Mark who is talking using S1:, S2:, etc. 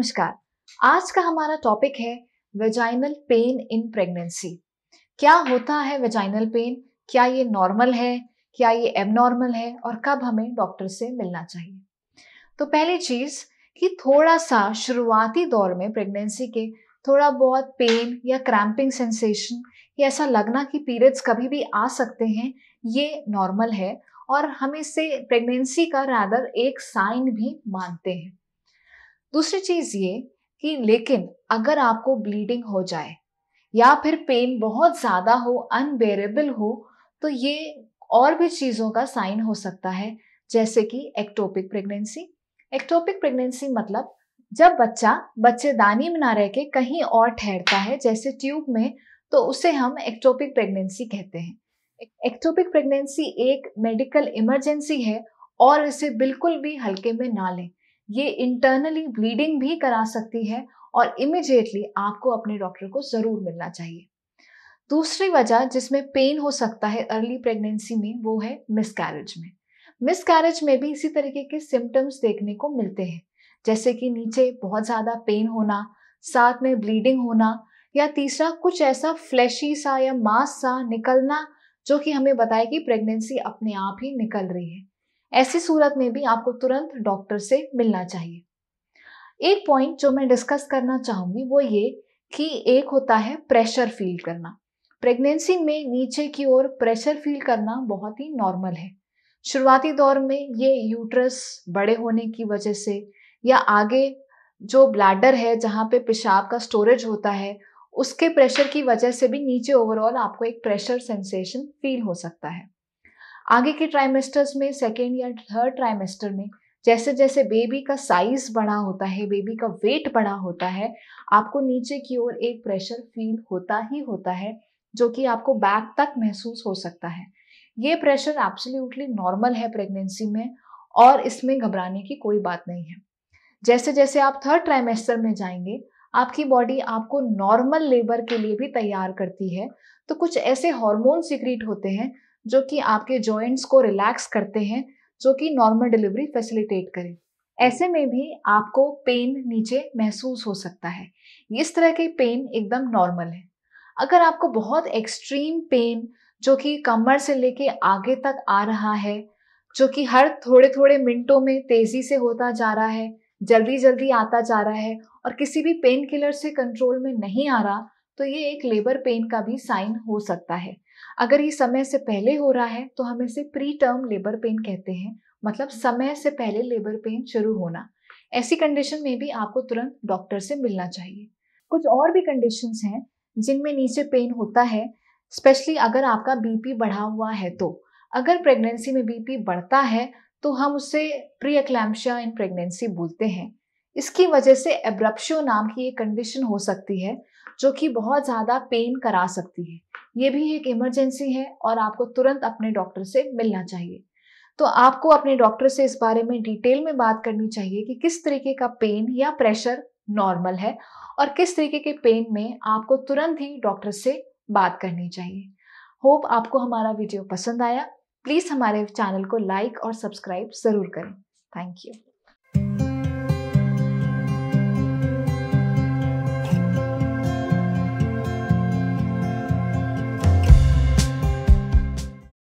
S1: नमस्कार आज का हमारा टॉपिक है वेजाइनल पेन इन प्रेगनेंसी क्या होता है वेजाइनल पेन क्या ये नॉर्मल है क्या ये एबनॉर्मल है और कब हमें डॉक्टर से मिलना चाहिए तो पहली चीज कि थोड़ा सा शुरुआती दौर में प्रेगनेंसी के थोड़ा बहुत पेन या क्रैम्पिंग सेंसेशन या ऐसा लगना कि पीरियड्स कभी भी आ सकते हैं ये नॉर्मल है और हम इसे प्रेगनेंसी का रादर एक साइन भी मानते हैं दूसरी चीज ये कि लेकिन अगर आपको ब्लीडिंग हो जाए या फिर पेन बहुत ज़्यादा हो अनबेरेबल हो तो ये और भी चीज़ों का साइन हो सकता है जैसे कि एक्टोपिक प्रेगनेंसी एक्टोपिक प्रेगनेंसी मतलब जब बच्चा बच्चेदानी में ना रह के कहीं और ठहरता है जैसे ट्यूब में तो उसे हम एक्टोपिक प्रेगनेंसी कहते हैं एक्टोपिक प्रेगनेंसी एक मेडिकल इमरजेंसी है और इसे बिल्कुल भी हल्के में ना लें ये इंटरनली ब्लीडिंग भी करा सकती है और इमिजिएटली आपको अपने डॉक्टर को ज़रूर मिलना चाहिए दूसरी वजह जिसमें पेन हो सकता है अर्ली प्रेगनेंसी में वो है मिसकैरेज में मिसकैरेज में भी इसी तरीके के सिम्टम्स देखने को मिलते हैं जैसे कि नीचे बहुत ज़्यादा पेन होना साथ में ब्लीडिंग होना या तीसरा कुछ ऐसा फ्लैशी सा या मास सा निकलना जो कि हमें बताए कि प्रेगनेंसी अपने आप ही निकल रही है ऐसी सूरत में भी आपको तुरंत डॉक्टर से मिलना चाहिए एक पॉइंट जो मैं डिस्कस करना चाहूंगी वो ये कि एक होता है प्रेशर फील करना प्रेगनेंसी में नीचे की ओर प्रेशर फील करना बहुत ही नॉर्मल है शुरुआती दौर में ये यूट्रस बड़े होने की वजह से या आगे जो ब्लैडर है जहाँ पे पेशाब का स्टोरेज होता है उसके प्रेशर की वजह से भी नीचे ओवरऑल आपको एक प्रेशर सेंसेशन फील हो सकता है आगे के ट्राइमेस्टर्स में सेकेंड या थर्ड ट्राइमेस्टर में जैसे जैसे बेबी का साइज बड़ा होता है बेबी का वेट बड़ा होता है आपको नीचे की ओर एक प्रेशर फील होता ही होता है जो कि आपको बैक तक महसूस हो सकता है ये प्रेशर एब्सोल्युटली नॉर्मल है प्रेगनेंसी में और इसमें घबराने की कोई बात नहीं है जैसे जैसे आप थर्ड ट्राइमेस्टर में जाएंगे आपकी बॉडी आपको नॉर्मल लेबर के लिए भी तैयार करती है तो कुछ ऐसे हार्मोन सिक्रीट होते हैं जो कि आपके जॉइंट्स को रिलैक्स करते हैं जो कि नॉर्मल डिलीवरी फैसिलिटेट करें ऐसे में भी आपको पेन नीचे महसूस हो सकता है इस तरह के पेन एकदम नॉर्मल है अगर आपको बहुत एक्सट्रीम पेन जो कि कमर से लेके आगे तक आ रहा है जो कि हर थोड़े थोड़े मिनटों में तेज़ी से होता जा रहा है जल्दी जल्दी आता जा रहा है और किसी भी पेन किलर से कंट्रोल में नहीं आ रहा तो ये एक लेबर पेन का भी साइन हो सकता है अगर ये समय से पहले हो रहा है तो हम इसे प्री टर्म लेबर पेन कहते हैं मतलब समय से पहले लेबर पेन शुरू होना ऐसी कंडीशन में भी आपको तुरंत डॉक्टर से मिलना चाहिए कुछ और भी कंडीशन हैं जिनमें नीचे पेन होता है स्पेशली अगर आपका बीपी बढ़ा हुआ है तो अगर प्रेगनेंसी में बीपी बढ़ता है तो हम उसे प्री एक्लैम्शिया इन प्रेगनेंसी बोलते हैं इसकी वजह से एब्रप्शो नाम की एक कंडीशन हो सकती है जो कि बहुत ज़्यादा पेन करा सकती है ये भी एक इमरजेंसी है और आपको तुरंत अपने डॉक्टर से मिलना चाहिए तो आपको अपने डॉक्टर से इस बारे में डिटेल में बात करनी चाहिए कि किस तरीके का पेन या प्रेशर नॉर्मल है और किस तरीके के पेन में आपको तुरंत ही डॉक्टर से बात करनी चाहिए होप आपको हमारा वीडियो पसंद आया प्लीज़ हमारे चैनल को लाइक और सब्सक्राइब ज़रूर करें थैंक यू